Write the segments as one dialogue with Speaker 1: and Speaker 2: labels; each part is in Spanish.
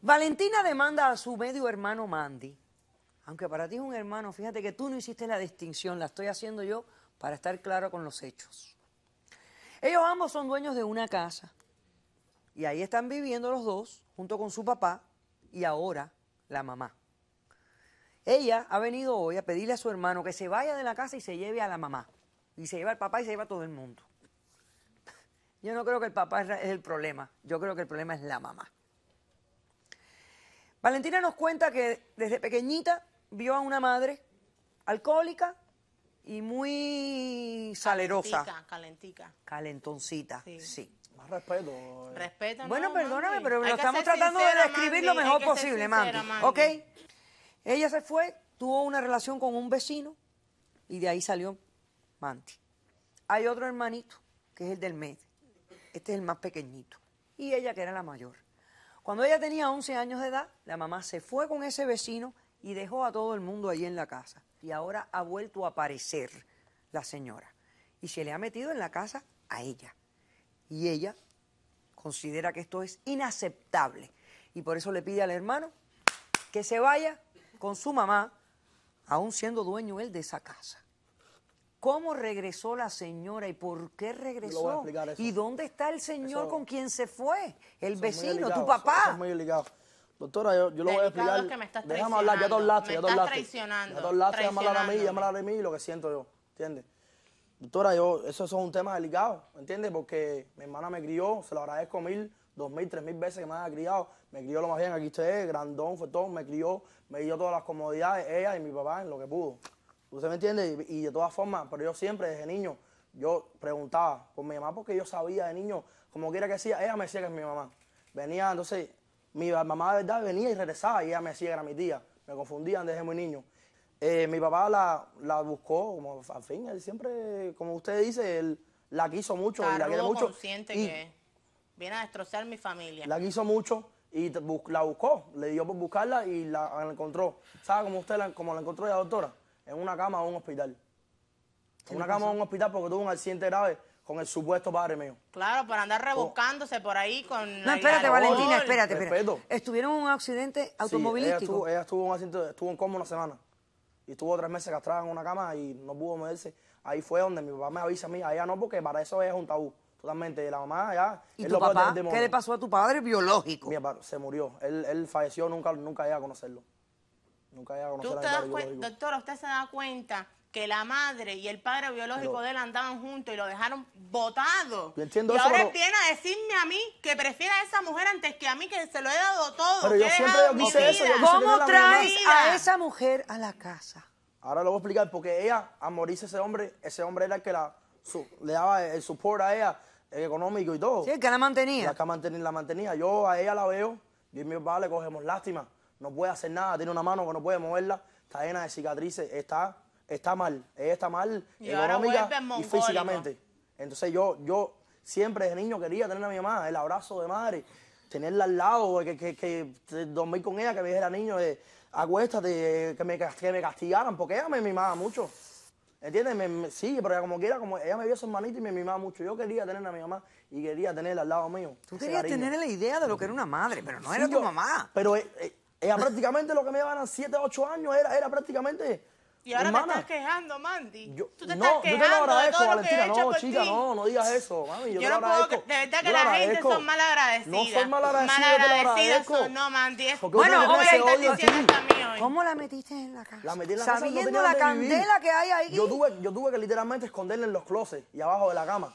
Speaker 1: Valentina demanda a su medio hermano Mandy. Aunque para ti es un hermano, fíjate que tú no hiciste la distinción, la estoy haciendo yo para estar claro con los hechos. Ellos ambos son dueños de una casa y ahí están viviendo los dos junto con su papá y ahora la mamá. Ella ha venido hoy a pedirle a su hermano que se vaya de la casa y se lleve a la mamá. Y se lleva al papá y se lleva a todo el mundo. Yo no creo que el papá es el problema. Yo creo que el problema es la mamá. Valentina nos cuenta que desde pequeñita vio a una madre alcohólica y muy salerosa.
Speaker 2: Calentica,
Speaker 1: Calentoncita, sí. Más respeto. Eh. Bueno, perdóname, pero lo estamos tratando de describir lo mejor posible, sincera, ella se fue, tuvo una relación con un vecino y de ahí salió Manti. Hay otro hermanito, que es el del mes, Este es el más pequeñito. Y ella, que era la mayor. Cuando ella tenía 11 años de edad, la mamá se fue con ese vecino y dejó a todo el mundo allí en la casa. Y ahora ha vuelto a aparecer la señora. Y se le ha metido en la casa a ella. Y ella considera que esto es inaceptable. Y por eso le pide al hermano que se vaya con su mamá, aún siendo dueño él de esa casa. ¿Cómo regresó la señora y por qué regresó? ¿Y dónde está el señor con quien se fue? El vecino, tu papá. es muy ligado. Doctora, yo, lo voy a explicar. Que me estás déjame hablar, ya dos hablaste, te estoy Traicionando, ya te hablaste, a mí, llámala
Speaker 3: a mí lo que siento yo, ¿entiendes? Doctora, yo, eso es un tema delicado, ¿entiendes? Porque mi hermana me crió, se lo agradezco mil dos mil, tres mil veces que me han criado. Me crió lo más bien, aquí usted, grandón, fue todo, me crió, me dio todas las comodidades, ella y mi papá en lo que pudo. ¿Usted me entiende? Y, de todas formas, pero yo siempre desde niño, yo preguntaba por mi mamá porque yo sabía de niño, como quiera que sea, ella me decía que es mi mamá. Venía, entonces, mi mamá de verdad venía y regresaba ella me decía que era mi tía. Me confundían desde muy niño. Eh, mi papá la, la, buscó, como al fin, él siempre, como usted dice, él la quiso mucho y la quiere mucho.
Speaker 2: Consciente y, que... Viene a destrozar mi familia.
Speaker 3: La quiso mucho y la buscó, le dio por buscarla y la encontró. ¿Sabe cómo usted la, como la encontró la doctora? En una cama de un hospital. En una cama de un hospital porque tuvo un accidente grave con el supuesto padre mío.
Speaker 2: Claro, para andar oh. rebuscándose por ahí con... No, espérate, Valentina, espérate,
Speaker 3: espérate. Estuvieron en un
Speaker 1: accidente automovilístico.
Speaker 3: ella, estuvo, un accidente, estuvo en coma una semana. Y estuvo tres meses castrada en una cama y no pudo moverse. Ahí fue donde mi papá me avisa a mí. A no, porque para eso es un tabú. Totalmente, la mamá ya. ¿Y tu papá? ¿Qué le pasó a tu padre biológico? Mi papá se murió. Él, falleció, nunca, nunca llegué a conocerlo. Nunca llegué a conocerlo.
Speaker 2: doctora, usted se da cuenta que la madre y el padre biológico de él andaban juntos y lo dejaron botado. Yo entiendo y ahora viene a decirme a mí que prefiera a esa mujer antes que a mí, que se lo he dado todo. Pero yo siempre ¿Cómo
Speaker 3: traes a esa mujer
Speaker 1: a la casa?
Speaker 3: Ahora lo voy a explicar porque ella, a ese hombre, ese hombre era el que la, le daba el support a ella económico y todo. Sí, que la mantenía. La que mantenía, la mantenía. Yo a ella la veo, y mi papá le cogemos lástima. No puede hacer nada, tiene una mano que no puede moverla, está llena de cicatrices, está, está mal. Ella está mal económica y físicamente. Entonces yo, yo siempre desde niño quería tener a mi mamá, el abrazo de madre, tenerla al lado, que, que, que dormir con ella, que me dijera niño, eh, acuéstate, eh, que me, que me castigaran, porque ella me mamá mucho. ¿Entiendes? sí, pero como quiera, como ella me vio a su hermanita y me mimaba mucho. Yo quería tener a mi mamá y quería tenerla al lado mío. Tú querías tener
Speaker 2: la
Speaker 1: idea de lo que era una madre, pero
Speaker 3: no era tu mamá. Pero eh, eh, ella prácticamente lo que me llevaban 7, 8 años era, era prácticamente. Y ahora me te estás
Speaker 2: quejando, Mandy. tú te estás quejando de todo Valentina. no, chica, no, no digas eso, mami. Yo, te no agradezco. Puedo, de verdad que la gente son mal agradecidas. No son mal agradecidas, mal agradecidas agradezco. Son, no, Mandy. Bueno, bueno, hoy estás diciendo también.
Speaker 1: ¿Cómo la metiste en la casa? La metí en la Sabiendo casa, la candela que hay
Speaker 2: ahí. Yo tuve,
Speaker 3: yo tuve que literalmente esconderla en los closets y abajo de la cama.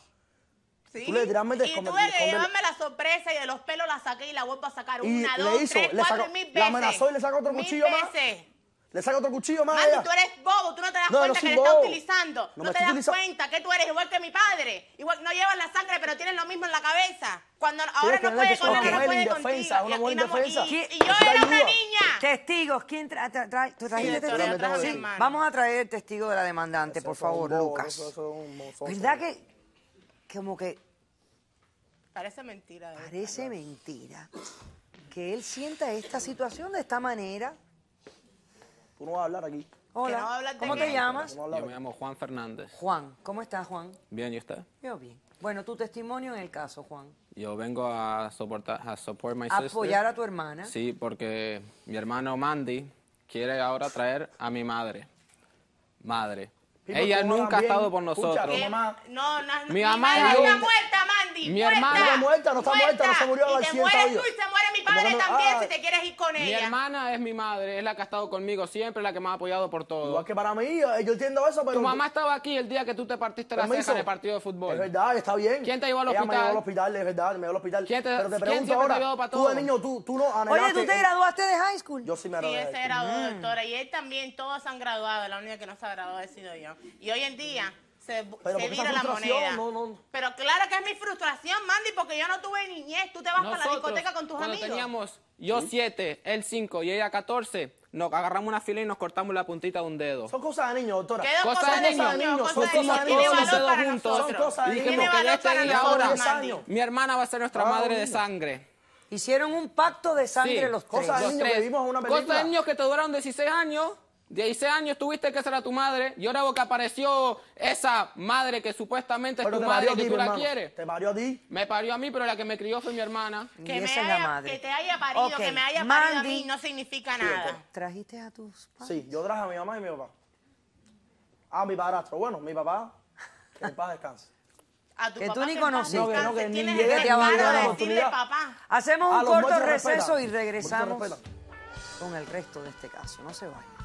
Speaker 3: Sí. Tú literalmente y tuve que llevarme
Speaker 2: la sorpresa y de los pelos la saqué y la vuelvo a sacar. una, dos, tres, cuatro, mil veces. La amenazó y le sacó otro mil cuchillo veces. más.
Speaker 3: Le saca otro cuchillo más. Mami, tú
Speaker 2: eres bobo, tú no te das cuenta que le está utilizando. No, te das cuenta que tú eres igual que mi padre. Igual, no llevas la sangre, pero tienes lo mismo en la cabeza. Cuando ahora no puede con él, no puede contigo. Una Y, yo era una
Speaker 1: niña. Testigos, ¿quién trae? ¿Tú Vamos a traer el testigo de la demandante, por favor, Lucas. ¿Verdad que como que
Speaker 2: Parece mentira. Eh.
Speaker 1: Parece mentira que él sienta esta situación de esta manera. Tú no vas a hablar aquí. Hola, ¿cómo te llamas? yo me
Speaker 2: llamo Juan Fernández.
Speaker 1: Juan, ¿cómo estás, Juan? Bien, ¿y usted? Yo bien. Bueno, tu testimonio en el caso, Juan.
Speaker 2: Yo vengo a soportar, a Apoyar a tu hermana. Sí, porque mi hermano Mandy quiere ahora traer a mi madre. Madre. Ella nunca ha estado por nosotros. No, no, mi, mi mamá, está muerta, Mandy. Mi muerta, hermana. está muerta, no está muerta, no se murió al 100 Y te mueres tú y se muere mi también, ah, si te quieres ir con mi ella. Mi hermana es mi madre, es la que ha estado conmigo siempre, la que me ha apoyado por todo. Igual que para mí, eh, yo
Speaker 3: entiendo eso, pero... Tu mamá
Speaker 2: estaba aquí el día que tú te partiste la ceja en el partido de fútbol. Es
Speaker 3: verdad, está bien. ¿Quién te llevó al hospital? Ella me llevó al hospital, es verdad, me llevó al hospital. ¿Quién te, pero te pregunto ¿quién ahora, te para todo? tú de niño, tú, tú no Oye, ¿tú te graduaste de high school? Yo sí me gradué. Sí, se graduó, doctora,
Speaker 2: y él también, todos han graduado, la única que no se ha graduado ha sido yo. Y hoy en día se, pero la moneda. Pero claro que es mi frustración, Mandy, porque yo no tuve niñez. Tú te vas Nosotros, para la discoteca con tus cuando amigos. teníamos yo siete, él cinco y ella catorce, nos agarramos una fila y nos cortamos la puntita de un dedo. Son cosas de niños, doctora.
Speaker 3: Cosas,
Speaker 1: cosas de niños, son cosas de niños. Son cosas de niños. Son cosas de niños. Dijimos que de en la ahora mi
Speaker 2: hermana va a ser nuestra ah, madre de sangre. Hicieron un pacto de sangre los tres. Cosas de niños que una película. Cosas de niños que te duraron 16 años. 16 años tuviste que ser a tu madre y ahora que apareció esa madre que supuestamente es tu madre que tú la quieres. ¿Te parió a ti? Me parió a mí, pero la que me crió fue mi hermana. Que, me haya, madre. que te haya parido, que me haya parido a mí no significa nada.
Speaker 3: ¿Trajiste a tus padres? Sí, yo traje a mi mamá y a mi papá. A ah, mi padrastro. Bueno, mi papá, que en paz descanse.
Speaker 2: A que tú ni conoces. No, que
Speaker 3: no, que ni llegué, te abandonó. Hacemos un corto receso y regresamos
Speaker 1: con el resto de este caso. No se vayan.